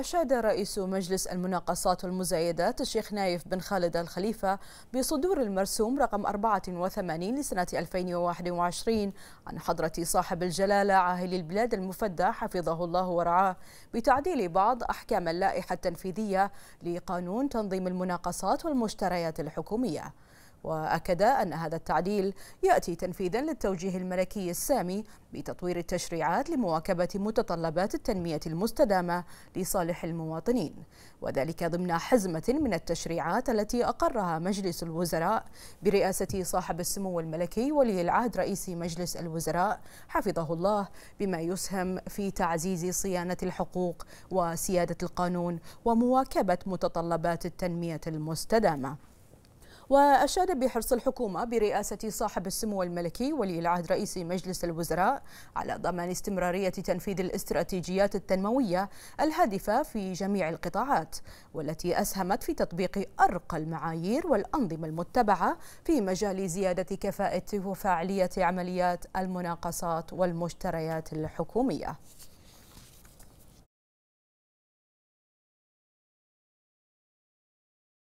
أشاد رئيس مجلس المناقصات والمزايدات الشيخ نايف بن خالد الخليفة بصدور المرسوم رقم 84 لسنة 2021 عن حضرة صاحب الجلالة عاهل البلاد المفدى حفظه الله ورعاه بتعديل بعض أحكام اللائحة التنفيذية لقانون تنظيم المناقصات والمشتريات الحكومية وأكد أن هذا التعديل يأتي تنفيذا للتوجيه الملكي السامي بتطوير التشريعات لمواكبة متطلبات التنمية المستدامة لصالح المواطنين وذلك ضمن حزمة من التشريعات التي أقرها مجلس الوزراء برئاسة صاحب السمو الملكي ولي العهد رئيس مجلس الوزراء حفظه الله بما يسهم في تعزيز صيانة الحقوق وسيادة القانون ومواكبة متطلبات التنمية المستدامة وأشاد بحرص الحكومة برئاسة صاحب السمو الملكي ولي العهد رئيس مجلس الوزراء على ضمان استمرارية تنفيذ الاستراتيجيات التنموية الهادفة في جميع القطاعات والتي أسهمت في تطبيق أرقى المعايير والأنظمة المتبعة في مجال زيادة كفاءة وفاعلية عمليات المناقصات والمشتريات الحكومية